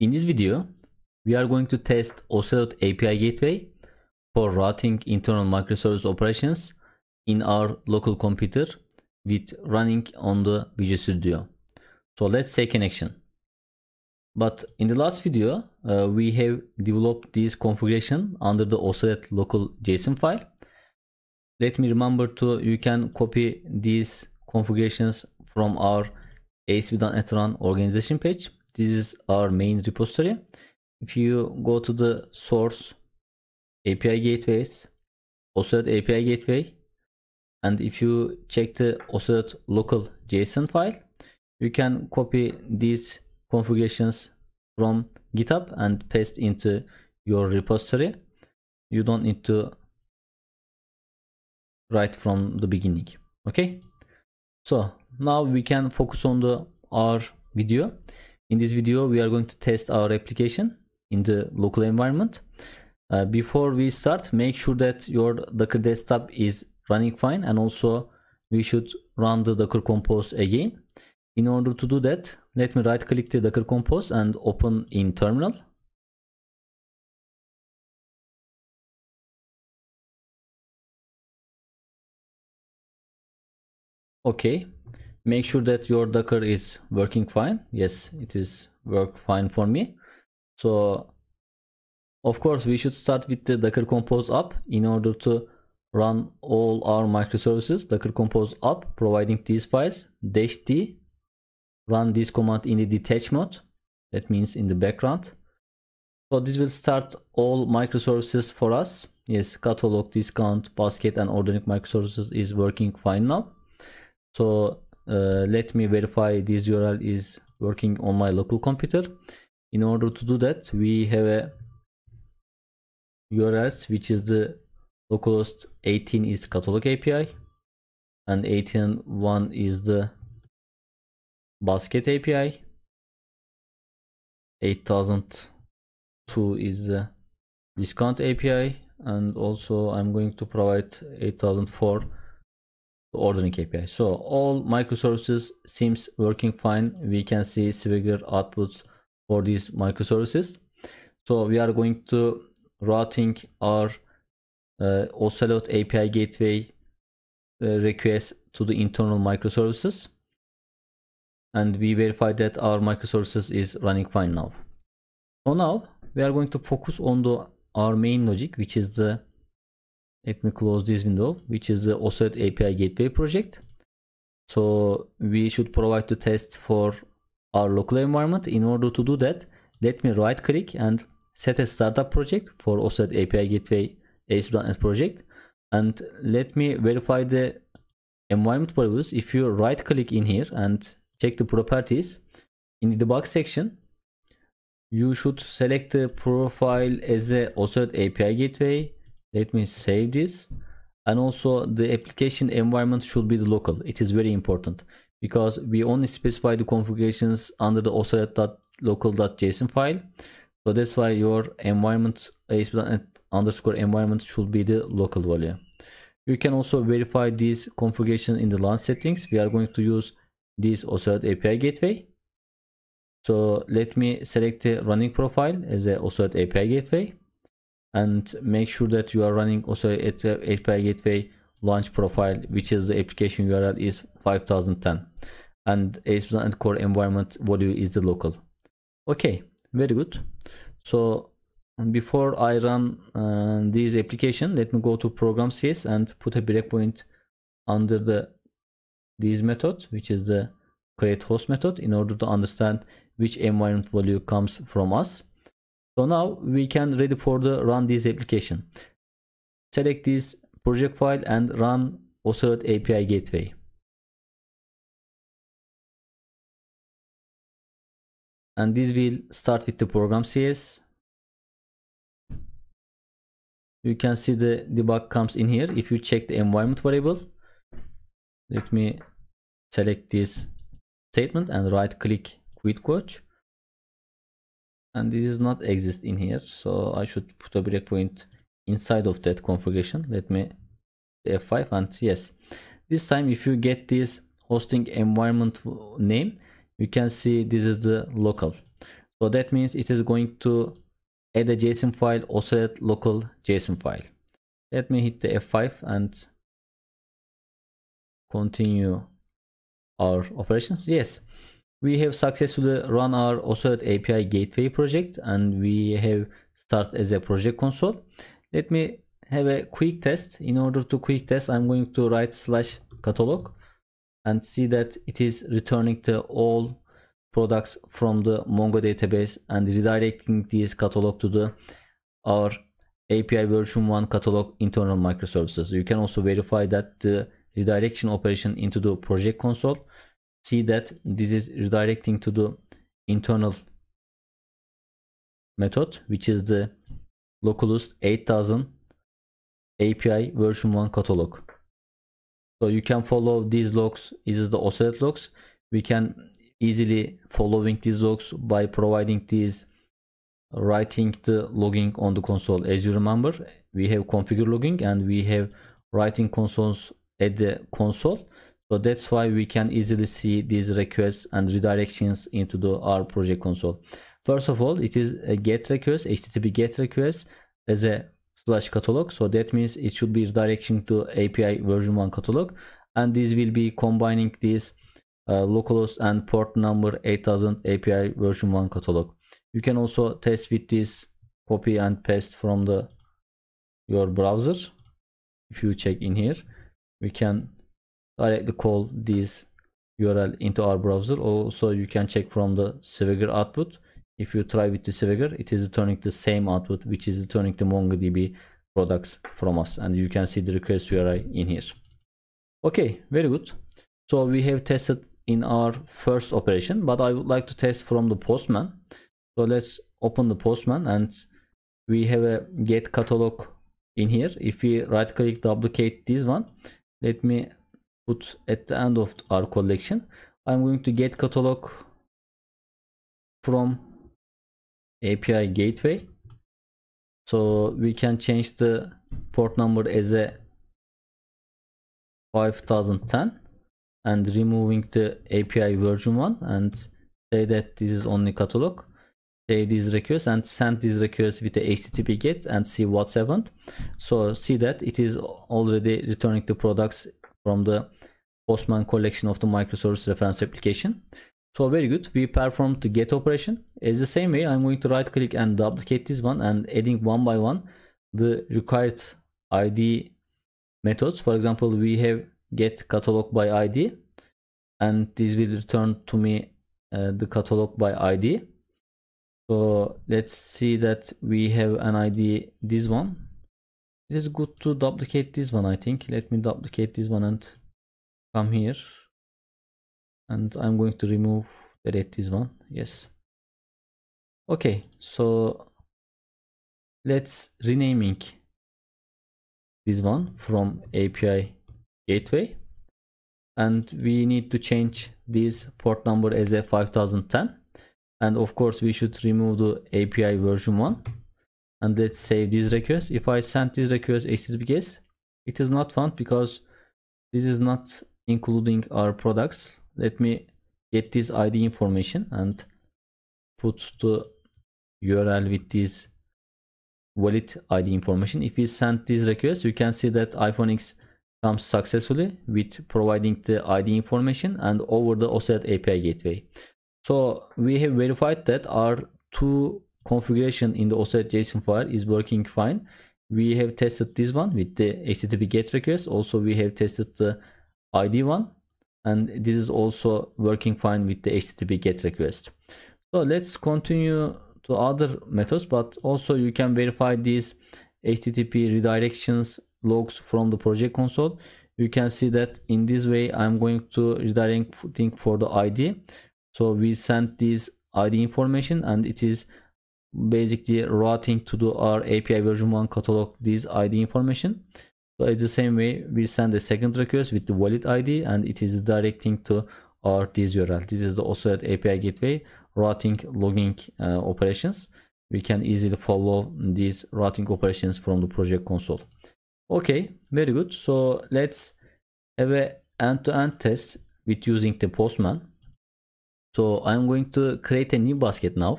In this video, we are going to test Ocelot API Gateway for routing internal microservice operations in our local computer with running on the Visual Studio. So let's take an action. But in the last video, uh, we have developed this configuration under the Ocelot local JSON file. Let me remember to you can copy these configurations from our ASP.NET Run organization page this is our main repository if you go to the source api gateways OSET api gateway and if you check the OSET local json file you can copy these configurations from github and paste into your repository you don't need to write from the beginning okay so now we can focus on the our video in this video, we are going to test our application in the local environment. Uh, before we start, make sure that your Docker desktop is running fine and also we should run the Docker Compose again. In order to do that, let me right click the Docker Compose and open in terminal. Okay, make sure that your docker is working fine yes it is work fine for me so of course we should start with the docker compose up in order to run all our microservices docker compose up providing these files dash d run this command in the detach mode that means in the background so this will start all microservices for us yes catalog discount basket and organic microservices is working fine now so uh, let me verify this url is working on my local computer in order to do that we have a urls which is the localhost 18 is catalog api and 18.1 is the basket api 8002 is the discount api and also i'm going to provide 8004 the ordering API. So all microservices seems working fine. We can see Swagger outputs for these microservices. So we are going to routing our uh, Ocelot API gateway uh, request to the internal microservices. And we verify that our microservices is running fine now. So now we are going to focus on the our main logic, which is the let me close this window which is the OSET API gateway project so we should provide the test for our local environment in order to do that let me right click and set a startup project for OSET API gateway ASP.NET project and let me verify the environment variables if you right click in here and check the properties in the debug section you should select the profile as a OSET API gateway let me save this and also the application environment should be the local it is very important because we only specify the configurations under the oslet.local.json file so that's why your environment ASP.NET underscore environment should be the local value you can also verify this configuration in the launch settings we are going to use this oslet api gateway so let me select the running profile as a oslet api gateway and make sure that you are running also at the API Gateway launch profile, which is the application URL is 5010 and ASP.NET Core environment value is the local. Okay, very good. So before I run uh, this application, let me go to program CS and put a breakpoint under the this method, which is the create host method in order to understand which environment value comes from us. So now we can ready for the run this application. Select this project file and run OCert API gateway. And this will start with the program CS. You can see the debug comes in here. If you check the environment variable, let me select this statement and right click quit coach and this is not exist in here so i should put a breakpoint inside of that configuration let me f5 and yes this time if you get this hosting environment name you can see this is the local so that means it is going to add a json file also at local json file let me hit the f5 and continue our operations yes we have successfully run our OSORED API gateway project and we have start as a project console. Let me have a quick test. In order to quick test, I'm going to write slash catalog and see that it is returning the all products from the Mongo database and redirecting this catalog to the our API version 1 catalog internal microservices. You can also verify that the redirection operation into the project console see that this is redirecting to the internal method which is the localhost 8000 API version 1 catalog. So you can follow these logs. This is the oscillate logs. We can easily following these logs by providing these writing the logging on the console. As you remember, we have configure logging and we have writing consoles at the console. So that's why we can easily see these requests and redirections into the, our project console. First of all, it is a get request, HTTP get request as a slash catalog. So that means it should be redirecting to API version 1 catalog. And this will be combining this uh, localhost and port number 8000 API version 1 catalog. You can also test with this copy and paste from the your browser. If you check in here, we can directly call these URL into our browser. Also, you can check from the Swagger output. If you try with the Swagger, it is returning the same output, which is returning the MongoDB products from us. And you can see the request URI in here. Okay, very good. So we have tested in our first operation, but I would like to test from the postman. So let's open the postman and we have a get catalog in here. If we right click duplicate this one, let me put at the end of our collection I'm going to get catalog from API gateway so we can change the port number as a 5010 and removing the API version 1 and say that this is only catalog save this request and send this request with the http get and see what's happened so see that it is already returning the products from the Postman collection of the microservice reference application. So very good. We performed the get operation. As the same way, I'm going to right click and duplicate this one and adding one by one the required ID methods. For example, we have get catalog by ID and this will return to me uh, the catalog by ID. So let's see that we have an ID this one it is good to duplicate this one, I think. Let me duplicate this one and come here. And I'm going to remove, delete this one. Yes. Okay, so let's renaming this one from API gateway. And we need to change this port number as a 5010. And of course, we should remove the API version one and let's save this request if i send this request http guest it is not found because this is not including our products let me get this id information and put the url with this wallet id information if we send this request you can see that iphone x comes successfully with providing the id information and over the OSet api gateway so we have verified that our two configuration in the JSON file is working fine. We have tested this one with the HTTP GET request. Also, we have tested the ID one. And this is also working fine with the HTTP GET request. So let's continue to other methods, but also you can verify these HTTP redirections logs from the project console. You can see that in this way, I'm going to redirect thing for the ID. So we send this ID information and it is basically routing to do our API version 1 catalog this ID information. So it's the same way we send a second request with the wallet ID and it is directing to our this URL. This is also at API gateway routing logging uh, operations. We can easily follow these routing operations from the project console. Okay, very good. So let's have a end-to-end -end test with using the postman. So I'm going to create a new basket now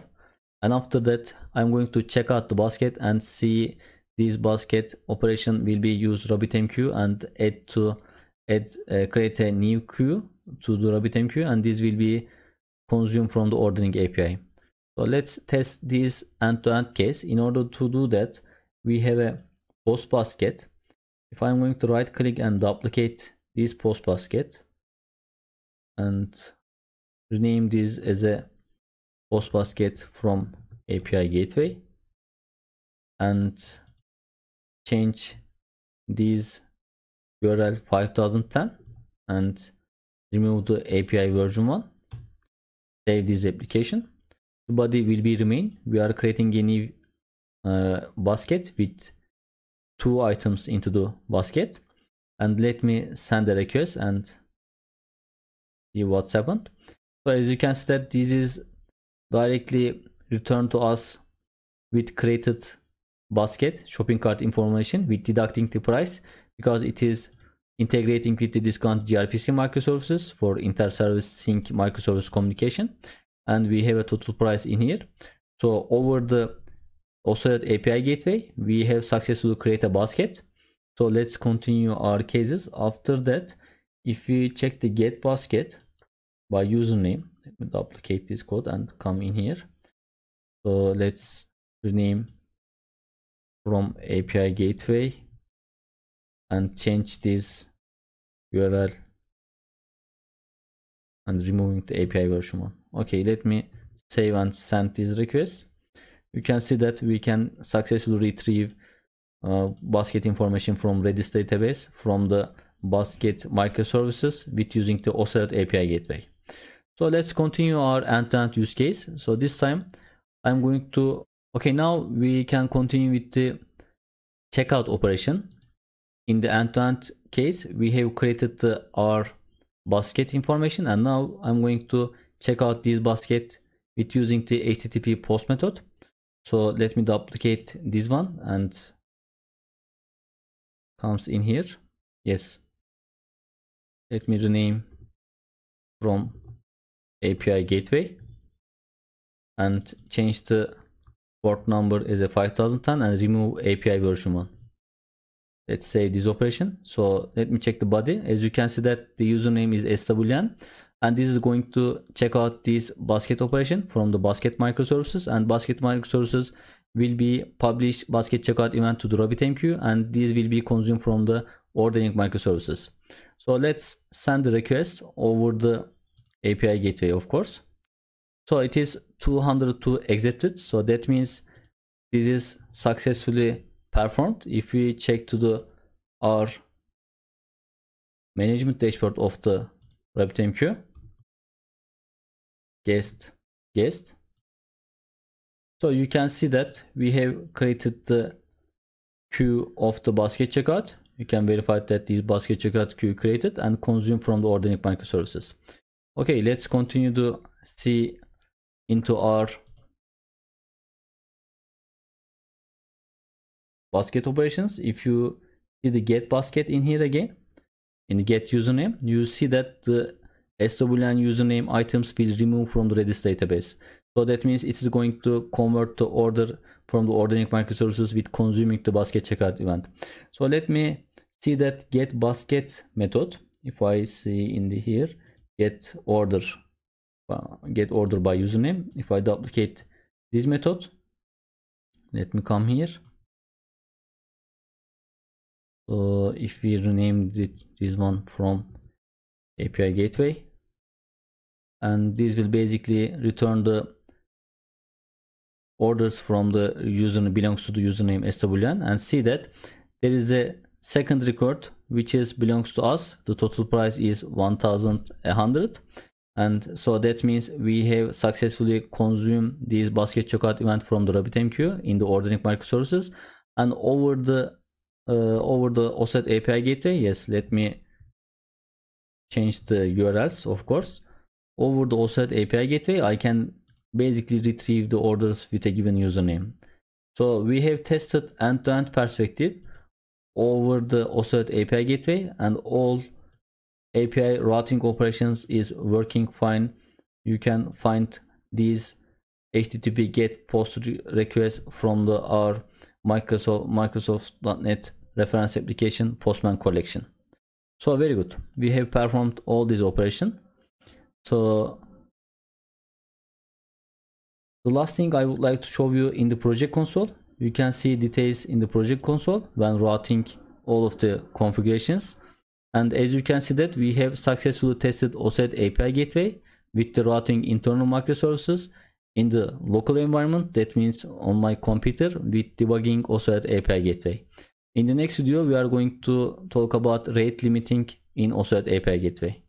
and after that i'm going to check out the basket and see this basket operation will be used RabbitMQ and add to add uh, create a new queue to the RabbitMQ and this will be consumed from the ordering API. So let's test this end-to-end -end case. In order to do that, we have a post basket. If I'm going to right click and duplicate this post basket and rename this as a get from API gateway and change these URL 5010 and remove the API version 1 save this application the body will be remain we are creating a new uh, basket with two items into the basket and let me send a request and see what's happened so as you can see that this is directly return to us with created basket shopping cart information with deducting the price because it is integrating with the discount gRPC microservices for inter-service sync microservice communication and we have a total price in here so over the OSORED API gateway we have successfully created a basket so let's continue our cases after that if we check the get basket by username let me duplicate this code and come in here so let's rename from api gateway and change this url and removing the api version one okay let me save and send this request you can see that we can successfully retrieve uh, basket information from redis database from the basket microservices with using the Ocelot API gateway so let's continue our end-to-end use case. So this time I'm going to, okay, now we can continue with the checkout operation. In the end-to-end -end case, we have created the, our basket information and now I'm going to check out this basket with using the HTTP post method. So let me duplicate this one and comes in here. Yes. Let me rename from API gateway and change the port number is a 5010 and remove API version 1. Let's save this operation. So let me check the body. As you can see that the username is SWN and this is going to check out this basket operation from the basket microservices and basket microservices will be publish basket checkout event to the RabbitMQ and this will be consumed from the ordering microservices. So let's send the request over the API gateway, of course. So it is 202 accepted. So that means this is successfully performed. If we check to the our management dashboard of the RabbitMQ, guest, guest. So you can see that we have created the queue of the basket checkout. You can verify that this basket checkout queue created and consumed from the organic microservices okay let's continue to see into our basket operations if you see the get basket in here again in get username you see that the swn username items will remove from the redis database so that means it is going to convert the order from the ordering microservices with consuming the basket checkout event so let me see that get basket method if i see in the here get order get order by username if I duplicate this method let me come here so if we renamed it this one from API gateway and this will basically return the orders from the user belongs to the username SWN and see that there is a second record which is belongs to us the total price is 1100 and so that means we have successfully consumed this basket checkout event from the RabbitMQ in the ordering microservices and over the uh, over the offset API gateway yes let me change the URLs of course over the offset API gateway I can basically retrieve the orders with a given username so we have tested end-to-end -end perspective over the Azure API gateway and all API routing operations is working fine. You can find these HTTP GET POST requests from the, our Microsoft Microsoft.NET reference application Postman collection. So very good. We have performed all these operation. So the last thing I would like to show you in the project console you can see details in the project console when routing all of the configurations and as you can see that we have successfully tested OSET API gateway with the routing internal microservices in the local environment that means on my computer with debugging OSET API gateway. In the next video we are going to talk about rate limiting in OSET API gateway.